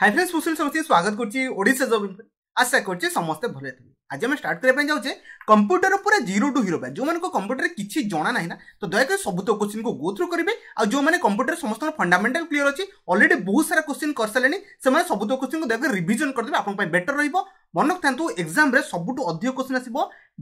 hi friends সুশীল সমস্ত স্বাগত করছি ওড়িশা জব আশা করছি সমস্তে ভালো থাকবে আজ আমি স্টার্ট করা যাচ্ছে কম্পুটর উপরে জিরো টু হিরো পাই যে কম্পুটর কিছু জনা না না তো দয়াকরি সবুত কোশ্চিন কু গো থ্রু করবে আউমানে কম্পুটর সমস্ত ফন্ডামেন্টাল ক্লিয়ার অছি অলরেডি বহু সারা কোশ্চিন করসারে সে সবুত কোশ্চিন দয়াকরি রিভিজন করদেবে আপনার বেটর রহব মনে রক্ষান্তু এক্সামে সবুঠু অধিক কোশ্চিন আসব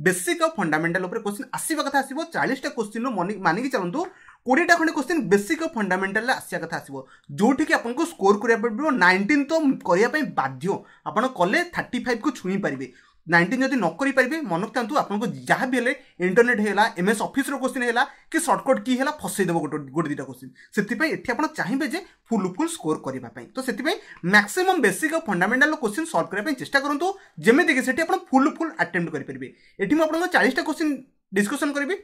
বেসিক আউ ফন্ডামেন্টাল উপরে কোশ্চিন আসবা কথা আসব চাশটা কোশ্চিন মানিকি চলতু কোড়িয়েটা খণ্ডে কোশ্চিন বেସିକ୍ ଆଉ ଫଣ୍ଡାମେଣ୍ଟାଲରେ ଆସିବା କଥା ଆସିବ ଯେଉଁଠିକି ଆପଣଙ୍କୁ ସ୍କୋର କରିବାକୁ ପଡ଼ିବ ନାଇଣ୍ଟିନ୍ ତ କରିବା ପାଇଁ ବାଧ୍ୟ ଆପଣ କଲେ ଥାର୍ଟି ଫାଇଭ୍କୁ ଛୁଇଁ ପାରିବେ নাইনটিন যদি ন করে মনকান্তু আপনার যা বি হলে ইন্টরনেট হলা এম এস অফিসর কোশ্চিন হলা কি সর্টকট কি হলা ফসাই দেব গোটে গোটে দুইটা কোশ্চিন সেপাই এটি আপনার চাইবে যে ফুল ফুল স্কোর করা তো সেপাই ম্যাক্সিমম বেসিক আর ফন্ডামেন্টাল কোশ্চিন সলভ করা চেষ্টা করতু যেমিকি সেটি আপনার ফুল ফুল আটেম্প্ট করে এটি মু আপনার চাশটা কোশ্চিন ডিসকসন করবি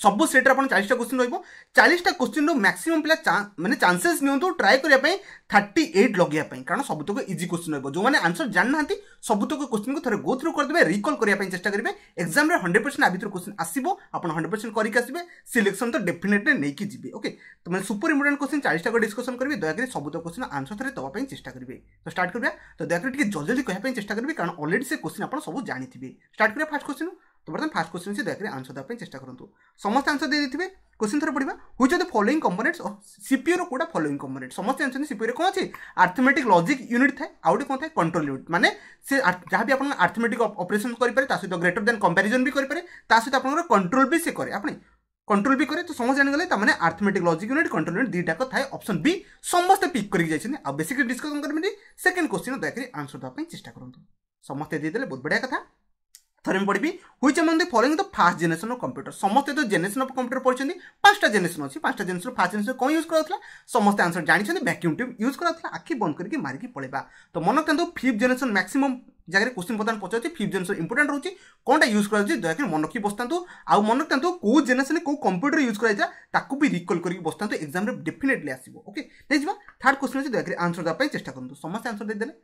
ସବୁ ସେଟ୍ରେ ଆପଣ ଚାଳିଶଟା କୋଶ୍ଚିନ୍ ରହିବ ଚାଳିଶଟା କୋଶ୍ଚିନ୍ରୁ ମ୍ୟାକ୍ସିମମ୍ ପିଲା ମାନେ ଚାନ୍ସେସ୍ ନିଅନ୍ତୁ ଟ୍ରାଏ କରିବା ପାଇଁ ଥାର୍ଟି ଏଇଟ୍ ଲଗାଇବା ପାଇଁ କାରଣ ସବୁତକ ଇଜି କୋଶ୍ଚିନ୍ ରହିବ ଯେଉଁମାନେ ଆନ୍ସର ଜାଣିନାହାନ୍ତି ସବୁତକ କୋଶ୍ଚିନ୍କୁ ଥରେ ଗୋ ଥ୍ରୁ କରିଦେବେ ରିକଲ୍ କରିବା ପାଇଁ ଚେଷ୍ଟା କରିବେ ଏକ୍ଜାମ୍ରେ ହଣ୍ଡ୍ରେଡ଼ ପରସେଣ୍ଟ ଆ ଭିତରୁ କୋଶ୍ଚିନ୍ ଆସିବ ଆପଣ ହଣ୍ଡ୍ରେଡ଼ ପରସେଣ୍ଟ କରିକି ଆସିବେ ସିଲେକ୍ସନ୍ ତ ଡେଫିନେଟଲି ନେଇକି ଯିବେ ଓକେ ତ ମାନେ ସୁପର ଇମ୍ପୋର୍ଟାଣ୍ଟ କୋଶ୍ଚିନ୍ ଚାଳିଶଟାକୁ ଡିସ୍କସନ୍ କରିବେ ଦୟାକରି ସବୁତକ କୋଶ୍ଚିନ୍ ଆନ୍ସର ଥରେ ଦେବା ପାଇଁ ଚେଷ୍ଟା କରିବେ ତ ଷ୍ଟାର୍ଟ କରିବା ତ ଦୟାକରି ଟିକେ ଜଲ୍ଦି ଜଲ୍ଦି କହିବା ପାଇଁ ଚେଷ୍ଟା କରିବେ କାରଣ ଅଲରେଡ଼ି ସେ କୋଶ୍ଚିନ୍ ଆପଣ ସବୁ ଜାଣିଥିବେ ଷ୍ଟାର୍ଟ କରିବା ଫାର୍ଷ୍ଟ କୋଶ୍ଚିନ୍ ତ ବର୍ତ୍ତମାନ ଫାର୍ଷ୍ଟ କୋଶ୍ଚିନ୍ ସେ ଦୟାକରି ଆନ୍ସର ଦେବା ପାଇଁ ଚେଷ୍ଟା କରନ୍ତୁ ସମସ୍ତେ ଆନ୍ସର ଦେଇଦେଇଥିବେ কোশ্চিন থরে পড়া which of the following components CPU র কোটা ফলোইং কম্পোনেন্ট সমস্ত জানি সিপিও রে কোন আছে আর্থমেটিক লজিক ইউনিট থাকে আউ গোটে কোন থাকে কন্ট্রোল ইউনিট মানে সে যাহা বি আপনার আর্থমেটিক অপরেসন করে তা সহ গ্রেটর দ্যান কম্পারিজন বি করে তা সহ আপনার কন্ট্রোল বি সে করে আপনি কন্ট্রোল বি করে তো সমস্ত জানিগলে তার মানে arithmetic logic unit control unit দুইটাক থাকে অপশন বি সমস্তে পিক করি যাই আর বেসিক ডিসকসন করবেন সেকেন্ড কোশ্চিন দয়াকরি আনসর দেওয়া চেষ্টা করতু সমস্তে দিয়ে দেলে বহুত বড়িয়া কথা ଥରେ ମୁଁ ପଢ଼ିବି which among the following the first generation of computer ସମସ୍ତେ ତ ଜେନେରେସନ୍ ଅଫ୍ କମ୍ପ୍ୟୁଟର ପଢ଼ିଛନ୍ତି ପାଞ୍ଚଟା ଜେନେରେସନ୍ ଅଛି ପାଞ୍ଚଟା ଜେନେରେସନ୍ ଫାଷ୍ଟ ଜେନେରେସନ୍ କ'ଣ ୟୁଜ୍ କରାଉଥିଲା ସମସ୍ତେ ଆନ୍ସର୍ ଜାଣିଛନ୍ତି ଭ୍ୟାକ୍ୟୁମ୍ ଟ୍ୟୁବ୍ ୟୁଜ୍ କରାଉଥିଲା ଆଖି ବନ୍ଦ କରିକି ମାରିକି ପଳେଇବା ତ ମନେ ରଖନ୍ତୁ ଫିଫ୍ଥ ଜେନେରେସନ୍ ମ୍ୟାକ୍ସିମମ୍ ଜାଗାରେ କୋଶ୍ଚିନ୍ ବର୍ତ୍ତମାନ ପଚାରୁଛି ଫିଫ୍ଥ ଜେନେରେସନ୍ ଇମ୍ପୋର୍ଟାଣ୍ଟ ରହୁଛି କ'ଣଟା ୟୁଜ୍ କରାଯାଉଛି ଦୟାକରି ମନେ ରଖି ବସିଥାନ୍ତୁ ଆଉ ମନେ ରଖିଥାନ୍ତୁ କେଉଁ ଜେନେରେସନ୍ରେ କେଉଁ କମ୍ପ୍ୟୁଟର ୟୁଜ୍ କରାଯାଇଥିଲା ତାକୁ ବି ରିକଲ୍ କରିକି ବସିଥାନ୍ତୁ ଏକ୍ଜାମ୍ରେ ଡେଫିନେଟଲି ଆସିବ ଓକେ ନେଇଯିବା ଥାର୍ଡ଼ କୋଶ୍ଚିନ୍ ଅଛି ଦୟାକରି ଆନ୍ସର୍ ଦେବା ପାଇଁ ଚେଷ୍ଟା କରନ୍ତୁ ସମସ୍ତେ ଆନ୍ସର୍ ଦେଇଦେଲେ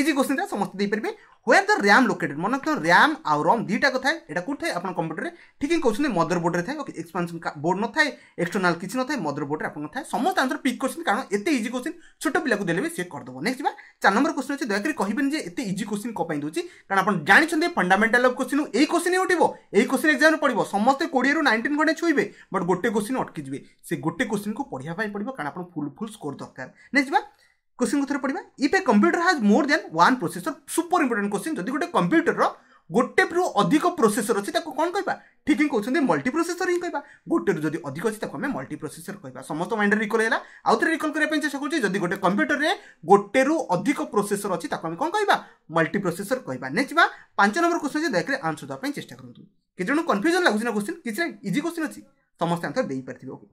ଇଜି କୋଶ୍ଚିନ୍ଟା ସମସ୍ତେ ଦେଇପାରିବେ ହ୍ୱେର୍ ଦ ରାମ୍ ଲୋକେଟେଡ୍ ମନେ ରଖିଥାନ୍ତୁ ରାମ୍ ଆଉ ରମ୍ ଦୁଇଟାକ ଥାଏ ଏଇଟା କେଉଁଠି ଥାଏ ଆପଣ କମ୍ପ୍ୟୁଟରରେ ଠିକ୍ ହିଁ କହୁଛନ୍ତି ମଦର ବୋର୍ଡ଼ରେ ଥାଏ ଓକେ ଏକ୍ସପାନ୍ସନ୍ ବୋର୍ଡ଼ ନଥାଏ ଏକ୍ସଟର୍ନାଲ୍ କିଛି ନଥାଏ ମଦର ବୋର୍ଡ଼ରେ ଆପଣଙ୍କ ଥାଏ ସମସ୍ତେ ଆନ୍ସର ପିକ୍ କରୁଛନ୍ତି କାରଣ ଏତେ ଇଜି କୋଶ୍ଚିନ୍ ଛୋଟ ପିଲାକୁ ଦେଲେ ବି ସେ କରିଦେବ ନେକ୍ସଟ ଯିବା ଚାରି ନମ୍ବର କୋଶ୍ଚିନ୍ ଅଛି ଦୟାକରି କହିବେନି ଯେ ଏତେ ଇଜି କୋଶ୍ଚିନ୍ କ'ଣ ପାଇଁ ଦେଉଛି କାରଣ ଆପଣ ଜାଣିଛନ୍ତି ଫଣ୍ଡାମେଣ୍ଟାଲ୍ ଅଫ୍ କୋଶ୍ଚିନ୍ ଏଇ କୋଶ୍ଚିନ୍ ଉଠିବ ଏଇ କୋଶ୍ଚିନ୍ ଏକ୍ଜାମ୍ରେ ପଡ଼ିବ ସମସ୍ତେ କୋଡ଼ିଏରୁ ନାଇଣ୍ଟିନ୍ ଘଣ୍ଟେ ଛୁଇଁବେ ବଟ୍ ଗୋଟେ କୋଶ୍ଚିନ୍ ଅଟକି ଯିବେ ସେ ଗୋଟେ କୋଶ୍ଚିନ୍କୁ ପଢ଼ିବା ପାଇଁ ପଡ଼ିବ କାରଣ ଆପଣ ଫୁଲ୍ ଫୁଲ୍ ସ୍କୋର୍ ଦରକାର ନେକ୍ସଟ ଯିବା কোশ্চিন কোথায় পড়া if a computer has more than one processor super important question যদি গোটে কম্পিউটর গোটে রু অধিক প্রোসেসর অছি তাকে কোণ কইবা ঠিক ହିଁ କହୁଛନ୍ତି ମଲ୍ଟି ପ୍ରୋସେସର ହିଁ କହିବା ଗୋଟେରୁ ଯଦି ଅଧିକ ଅଛି ତାକୁ ଆମେ ମଲ୍ଟି ପ୍ରୋସେସର କହିବା ସମସ୍ତ ମାଇଣ୍ଡରେ ରିକଲ୍ ହେଲା ଆଉ ଥରେ ରିକଲ୍ କରିବା ପାଇଁ ଚେଷ୍ଟା କରୁଛି ଯଦି ଗୋଟେ କମ୍ପ୍ୟୁଟରରେ ଗୋଟେରୁ ଅଧିକ ପ୍ରୋସେସର ଅଛି ତାକୁ ଆମେ କ'ଣ କହିବା ମଲ୍ଟି ପ୍ରୋସେସର କହିବା ନେକ୍ସଟ ବା ପାଞ୍ଚ ନମ୍ବର କୋଶ୍ଚିନ୍ ଦୟାକରି ଆନ୍ସର ଦେବା ପାଇଁ ଚେଷ୍ଟା କରନ୍ତୁ କେତେ ଜଣ କନଫ୍ୟୁଜନ୍ ଲାଗୁଛି ନା କୋଶ୍ଚିନ୍ କିଛି ନାହିଁ ଇଜି କୋଶ୍ଚିନ୍ ଅଛି ସମସ୍ତେ answer ଦେଇପାରିଥିବେ okay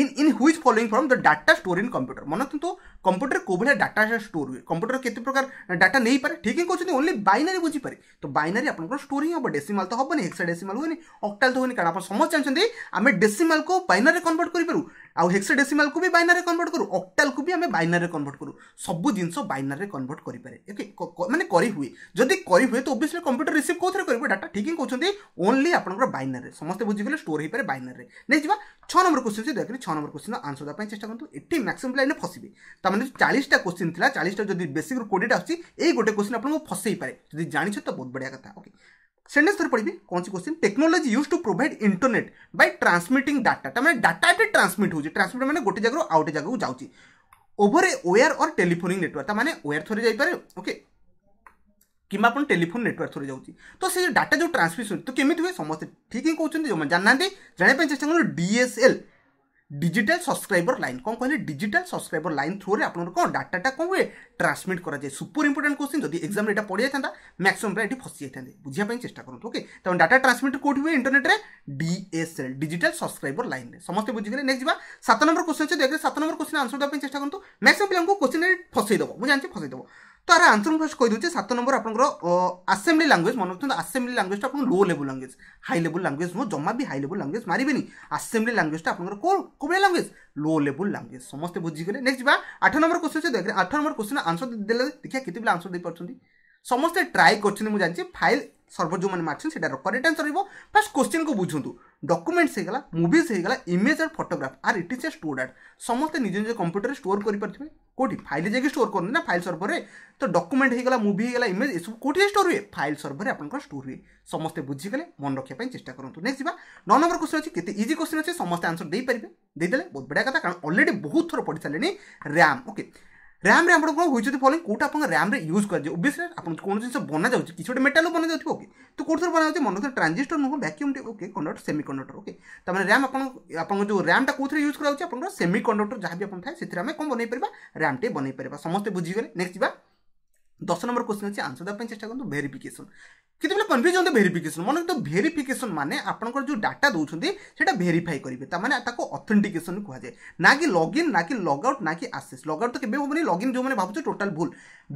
in in which following from the data store in computer मन रखु कंप्यूटर को भाई डाटा स्टोर हुए कंप्यूटर के प्रकार डाटा नहीं पारे ठीक तो ही कहते ओनली बाइनारी बुझीपे तो बैनारी आप स्टोर ही हम डेसीमाल तो हेनी हेक्सा डेसीमाल हुए अक्टाल तो हुए कारण आप समझ जानते आम डेसीमाल को बाइनारी कनवर्ट करूँ ଆଉ ହେକ୍ସାଡେସିମାଲକୁ ବି ବାଇନାରରେ କନଭର୍ଟ କରୁ ଅକ୍ଟାଲକୁ ବି ଆମେ ବାଇନାରରେ କନଭର୍ଟ କରୁ ସବୁ ଜିନିଷ ବାଇନାରରେ କନଭର୍ଟ କରିପାରେ ଓକେ ମାନେ କରିହୁଏ ଯଦି କରିହୁଏ ତ ଓବିୟସଲି କମ୍ପ୍ୟୁଟର ରିସିଭ୍ କେଉଁଥିରେ କରିବ ଡାଟା ଠିକ୍ ହିଁ କହୁଛନ୍ତି ଓନ୍ଲି ଆପଣଙ୍କର ବାଇନାରରେ ସମସ୍ତେ ବୁଝିଗଲେ ଷ୍ଟୋର ହେଇପାରେ ବାଇନାରରେ ନେଇଯିବା ଛଅ ନମ୍ବର କୋଶ୍ଚିନ୍ ସେ ଦୟାକରି ଛଅ ନମ୍ବର କୋଶ୍ଚିନ୍ର ଆନ୍ସର ଦେବା ପାଇଁ ଚେଷ୍ଟା କରନ୍ତୁ ଏଠି ମ୍ୟାକ୍ସିମମ୍ ଲାଇନ୍ରେ ଫସିବେ ତାମାନେ ଚାଳିଶଟା କୋଶ୍ଚିନ୍ ଥିଲା ଚାଳିଶଟା ଯଦି ବେସିକ୍ରୁ କୋଡ଼ିଏଟା ଆସୁଛି ଏଇ ଗୋଟେ କୋଶ୍ଚିନ୍ ଆପଣଙ୍କୁ ପାରେ ଯଦି ଜାଣିଛ ତ ବହୁତ ବଢ଼ିଆ କଥା ଓକେ সেন্টেন্স ধরে পড়বি কোন question technology use to provide internet by transmitting data তা মানে ডাটা এটি ট্রান্সমিট হচ্ছে ট্রান্সমিট মানে গোটে জায়গার আউ গোটে জায়গাকে যাচ্ছে over a wire or telephoning network তা মানে ওয়ার থরে যাইপারে ওকে কিংবা আপনার টেলিফোন নেটওয়ার্ক থ্রু যাচ্ছি তো সেই ডাটা যে ট্রান্সমিশন তো কেমি হুয়ে সমস্তে ঠিক হি কৌন যে জানি জাঁয়া চেষ্টা করুন ডিএসএল ডিজিটাল সবসক্রাইবর লাইন কম কহিলে ডিজিটাল সবসক্রাইবর লাইন থ্রুরে আপনার কম ডাটাটা কম হুয়ে ট্রান্সমিট করা যায় সুপর ইম্পর্টাট কোশ্চিন যদি এক্সামে এটা পড়ে যাই ম্যাক্সিমম পিলা এটি ফসি যাই বুঝিয়া চেষ্টা করুন ওকে তেমন ডাটা ট্রান্সমিট কোটি হুয়ে ইন্টরনেটে ডিএসএল ডিজিটাল সবসক্রাইবর লাইন সমস্ত বুঝিগলে নেক্সট যা সাত নম্বর কোশ্চিন আছে দেখলে সাত নম্বর কোশ্চিন আনসর দেওয়া চেষ্টা করুন ম্যাক্সিমম পিলা কোশ্চিন ফসাই দেব মু জানি ফসাই দেব তো ଆର ଆନ୍ସର୍ ମୁଁ ଫାର୍ଷ୍ଟ କହିଦେଉଛି ସାତ ନମ୍ବର ଆପଣଙ୍କର ଆସେମ୍ବ୍ଲି ଲାଙ୍ଗୁଏଜ୍ ମନେ ରଖନ୍ତୁ ଆସେମ୍ବ୍ଲି ଲାଙ୍ଗୁଏଜ୍ଟା ଆପଣଙ୍କ ଲୋ ଲେବୁଲ୍ ଲାଙ୍ଗୁଏଜ୍ ହାଇ ଲେବୁଲ୍ ଲାଙ୍ଗୁଏଜ୍ ମୁଁ ଜମା ବି ହାଇ ଲେବୁଲ୍ ଲାଙ୍ଗୁଏଜ୍ ମାରିବେନି ଆସେମ୍ବ୍ଲି ଲାଙ୍ଗୁଏଜ୍ଟା ଆପଣଙ୍କର କେଉଁ କେଉଁ ଭଳିଆ ଲାଙ୍ଗୁଏଜ୍ ଲୋ ଲେବୁଲ୍ ଲାଙ୍ଗୁଏଜ୍ ସମସ୍ତେ ବୁଝିଗଲେ ନେକ୍ସଟ ଯିବା ଆଠ ନମ୍ବର କ୍ୱେଶ୍ଚନ୍ ସେ ଦେଖରେ ଆଠ ନମ୍ବର କ୍ୱେଶ୍ଚନ୍ ଆନ୍ସର୍ ଦେଲେ ଦେଖିବା କେତେ ପିଲା ଆନ୍ସର୍ ଦେଇପାରୁଛନ୍ତି ସମସ୍ତେ ଟ୍ରାଏ କରିଛନ୍ତି ମୁଁ ଜାଣିଛି ଫାଇଲ୍ ସର୍ଭର ଯେଉଁମାନେ ମାରିଛନ୍ତି ସେଇଟା କରେକ୍ଟ ଆନ୍ସର୍ ରହିବ ଫାର୍ଷ୍ଟ କ୍ୱେଶ୍ଚିନ୍କୁ ବୁଝନ୍ତୁ ডকুমেন্টস ହେଇଗଲା ମୁଭିଜ୍ ହେଇଗଲା image and photograph are it is a store at ସମସ୍ତେ ନିଜ ନିଜ କମ୍ପ୍ୟୁଟରରେ ଷ୍ଟୋର୍ କରିପାରୁଥିବେ କେଉଁଠି ଫାଇଲ୍ରେ ଯାଇକି ଷ୍ଟୋର୍ କରନ୍ତି ନା ଫାଇଲ୍ ସର୍ଭରରେ ତ ଡକୁମେଣ୍ଟ ହେଇଗଲା ମୁଭି ହେଇଗଲା ଇମେଜ୍ ଏସବୁ କେଉଁଠି ଷ୍ଟୋର୍ ହୁଏ ଫାଇଲ୍ ସର୍ଭରରେ ଆପଣଙ୍କର ଷ୍ଟୋର୍ ହୁଏ ସମସ୍ତେ ବୁଝିଗଲେ ମନେ ରଖିବା ପାଇଁ ଚେଷ୍ଟା କରନ୍ତୁ ନେକ୍ସଟ ଯିବା ନଅ ନମ୍ବର କୋଶ୍ଚିନ୍ ଅଛି କେତେ ଇଜି କୋଶ୍ଚିନ୍ ଅଛି ସମସ୍ତେ ଆନ୍ସର ଦେଇପାରିବେ ଦେଇଦେଲେ ବହୁତ ବଢ଼ିଆ କଥା କାରଣ ଅଲରେଡ଼ି ବହୁତ ଥର ପଢ଼ି ସାରିଲେଣି ର୍ୟାମ୍ ଓକେ ରାମ୍ରେ ଆପଣ କଣ ହୋଇଛନ୍ତି ଫଲୋଇଂ କେଉଁଟା ଆପଣ ରାମ୍ରେ ୟୁଜ୍ କରାଯିବ ଓବିୟସ୍ଲି ଆପଣ କୌଣସି ଜିନିଷ ବନାଯାଉଛି କିଛି ଗୋଟେ ମେଟାଲ୍ ବନାଯାଉଥିବ ଓକେ ତ କେଉଁଥିରେ ବନାଯାଉଛି ମନେ କରୁଥିବା ଟ୍ରାଞ୍ଜିଷ୍ଟର ନୁହଁ vacuum okay conductor semiconductor okay ତା'ମାନେ ରାମ୍ ଆପଣ ଆପଣଙ୍କ ଯେଉଁ ରାମ୍ଟା କେଉଁଥିରେ ୟୁଜ୍ କରାଯାଉଛି ଆପଣଙ୍କର ସେମି କଣ୍ଡକ୍ଟର ଯାହା ବି ଆପଣ ଥାଏ ସେଥିରେ ଆମେ କ'ଣ ବନେଇ ପାରିବା ରାମ୍ଟେ ବନେଇ ପାରିବା ସମସ୍ତେ ବୁଝିଗଲେ ନେକ୍ସଟ ଯିବା দশ নম্বর কোশ্চিন ଅଛି ଆନ୍ସର ଦେବା ପାଇଁ ଚେଷ୍ଟା କରନ୍ତୁ ଭେରିଫିକେସନ୍ କେତେବେଳେ କନଫ୍ୟୁଜ୍ ହୁଅନ୍ତି ଭେରିଫିକେସନ୍ ମନେ ତ ଭେରିଫିକେସନ୍ ମାନେ ଆପଣଙ୍କର ଯେଉଁ ଡାଟା ଦେଉଛନ୍ତି ସେଇଟା ଭେରିଫାଇ କରିବେ ତା'ମାନେ ତାକୁ ଅଥେଣ୍ଟିକେସନ୍ କୁହାଯାଏ ନା କି ଲଗ୍ଇନ୍ ନା କି ଲଗ୍ଆଉଟ୍ ନା କି ଆସେସ୍ ଲଗ୍ଆଉଟ୍ ତ କେବେ ହେବନି ଲଗ୍ଇନ୍ ଯେଉଁମାନେ ଭାବୁଛ ଟୋଟାଲ୍ ଭୁଲ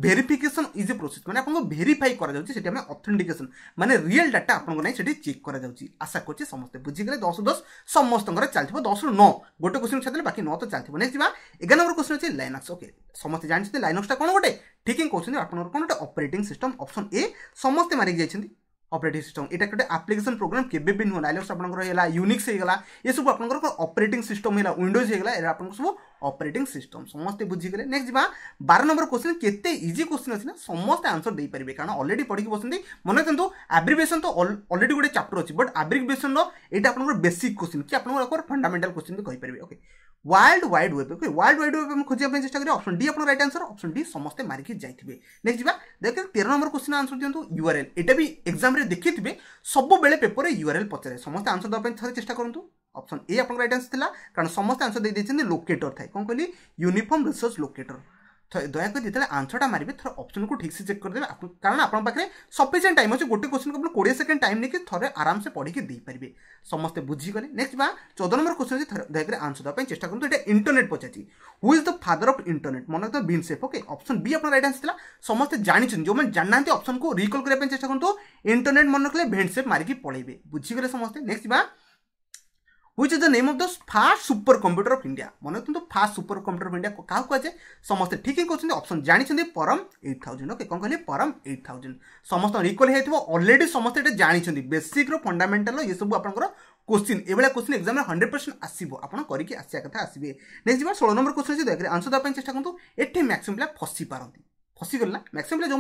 ଭେରିଫିକେସନ୍ ଇଜ୍ ଏ ପ୍ରୋସେସ୍ ମାନେ ଆପଣଙ୍କୁ ଭେରିଫାଇ କରାଯାଉଛି ସେଠି ଆମେ ଅଥେଣ୍ଟିକେସନ୍ ମାନେ ରିଅଲ୍ ଡାଟା ଆପଣଙ୍କ ନାଇଁ ସେଠି ଚେକ୍ କରାଯାଉଛି ଆଶା କରୁଛି ସମସ୍ତେ ବୁଝିଗଲେ ଦଶ ଦଶ ସମସ୍ତଙ୍କର ଚାଲିଥିବ ଦଶରୁ ନଅ ଗୋଟେ କୋଶ୍ଚିନ୍ ଛାଡ଼ିଦେଲେ ବାକି ନଅ ତ ଚାଲିଥିବ ନେକ୍ସଟ ଯିବା ଏଗାର ନମ୍ବର କୋଶ୍ଚିନ୍ ଅଛି ଲାଇନକ୍ସ ଓକେ ସମସ୍ତେ ଜାଣିଛନ୍ତି ଲାଇନକ୍ସଟା କ'ଣ ଗୋଟେ ଠିକିଂ କହୁଛନ୍ତି ଆପଣଙ୍କର କ'ଣ ଗୋଟେ ଅପରେଟିଂ ସିଷ୍ଟମ୍ ଅପସନ୍ ଏ ସମସ୍ତେ ମାରିକି ଯାଇଛନ୍ତି ଅପରେଟିଂ ସିଷ୍ଟମ୍ ଏଇଟା ଗୋଟେ ଆପ୍ଲିକେସନ୍ ପ୍ରୋଗ୍ରାମ୍ କେବେ ବି ନୁହଁ ଆଇଲକ୍ସ ଆପଣଙ୍କର ହେଲା ୟୁନିକ୍ସ ହେଇଗଲା ଏସବୁ ଆପଣଙ୍କର ଅପରେଟିଂ ସିଷ୍ଟମ୍ ହେଲା ୱିଣ୍ଡୋଜ୍ ହେଇଗଲା ଏଇଟା ଆପଣଙ୍କର ସବୁ ଅପରେଟିଂ ସିଷ୍ଟମ୍ ସମସ୍ତେ ବୁଝିଗଲେ ନେକ୍ସଟ ଯିବା ବାର ନମ୍ବର କୋଶ୍ଚିନ୍ କେତେ ଇଜି କୋଶ୍ଚିନ୍ ଅଛି ନା ସମସ୍ତେ ଆନ୍ସର ଦେଇପାରିବେ କାରଣ ଅଲରେଡ଼ି ପଢ଼ିକି ବସନ୍ତି ମନେ ରଖନ୍ତୁ ଆବ୍ରିଭେସନ୍ ତ ଅଲରେଡ଼ି ଗୋଟେ ଚାପ୍ଟର ଅଛି ବଟ୍ ଆବ୍ରିଭେସନ୍ର ଏଇଟା ଆପଣଙ୍କର ବେସିକ୍ କୋଶ୍ଚିନ୍ କି ଆପଣଙ୍କର ଫଣ୍ଡାମେଣ୍ଟାଲ୍ କୋଶ୍ଚିନ୍ ବି କହିପାରିବେ okay world wide web okay world wide web ଆମେ ଖୋଜିବା ପାଇଁ ଚେଷ୍ଟା କରିବା ଅପସନ୍ ଡି ଆପଣ ରାଇଟ୍ ଆନ୍ସର ଅପସନ୍ ଡି ସମସ୍ତେ ମାରିକି ଯାଇଥିବେ ନେକ୍ସଟ ଯିବା ଦେଖ ତେର ନମ୍ବର କୋଶ୍ଚିନ୍ ଆନ୍ସର ଦିଅନ୍ତୁ ୟୁଆର୍ଏଲ୍ ଏଇଟା ବି ଏକ୍ଜାମ୍ରେ ଦେଖିଥିବେ ସବୁବେଳେ ପେପରରେ ୟୁଆର୍ଏଲ୍ ପଚାରେ ସମସ୍ତେ ଆନ୍ସର ଦେବା ପାଇଁ ଥରେ ଚେଷ୍ଟା କରନ୍ତୁ ଅପସନ୍ ଏ ଆପଣଙ୍କ ରାଇଟ୍ ଆନ୍ସର ଥିଲା କାରଣ ସମସ୍ତେ ଆନ୍ସର ଦେଇଛନ୍ତି ଲୋକେଟର୍ ଥାଏ କ'ଣ କହିଲି ୟୁନିଫର୍ମ ରିସର୍ଚ୍ଚ ଲୋକେଟର୍ দয়াকরি যেতে আনসরটা মারবে থরে অপসনকু ঠিকসে চেক করেদেবে কারণ আপনার পাখে সফিসিয়েন্ট টাইম আছে গোটে কোশ্চিন আপনার কোড়ি সেকেন্ড টাইম নিয়ে থাকে আরামসে পড়িকি দিয়ে সমস্তে বুঝিগলে নেক্সট বা চৌদ নম্বর কোশ্চিন থরে দয়াকরি আনসর দেওয়া চেষ্টা করুন এটা ইন্টরনেট পচারছি who is the father of internet মনে রাখতে বিন সেফ ওকে অপশন বি আপনার রাইট আনসার সমস্ত সমস্তে জাঁচন যে জাঁনা অপসনকু রিকল করার চেষ্টা করুন ইন্টরনেট মনে রাখলে ভেন্ট সেফ মারি পড়াইবে বুঝিগলে সমস্ত নেক্সট বা which is the name of the first supercomputer of India মনে রাখুন first supercomputer of India কাহু কুয়াছে সমস্ত ঠিক ହିଁ କହୁଛନ୍ତି অপশন জাঁচান পরম এইট থাউজেন্ড ওকে কম কে পরম এইট থাউজেন্ড সমস্ত রিকল হয়ে থাকবে অলরেডি সমস্ত এটা জাঁচান বেসিক্র ফন্ডামেন্টাল এসব আপনার কোশ্চিন এভাবে কোশ্চিন এক্সামে হন্ড্রেড পরসেন্ট আসব আপনার করি আসা কথা আসবে নেক্সট যা ষোলো নম্বর কোশ্চিন আছে দেখে আনসর দেওয়া চেষ্টা করুন এটি ম্যাক্সিমাম পিলা ফসি পারতি ফসিগলা ম্যাক্সিমলে যে